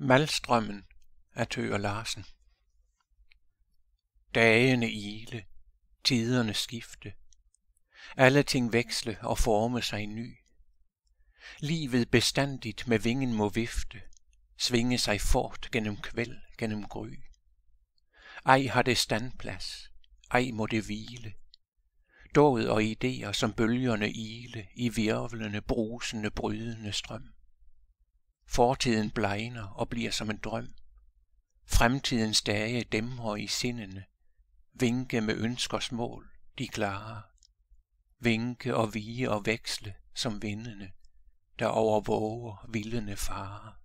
Malstrømmen af Tøger Larsen Dagene ile, tiderne skifte, alle ting veksle og forme sig ny. Livet bestandigt med vingen må vifte, svinge sig fort gennem kvæld, gennem gry. Ej har det standplads, ej må det hvile. Dåd og idéer som bølgerne ile i virvlende, brusende, brydende strøm. Fortiden blegner og bliver som en drøm. Fremtidens dage dæmmer i sindene. Vinke med ønskers mål, de klare. Vinke og vige og veksle som vindene, der overvåger vildende farer.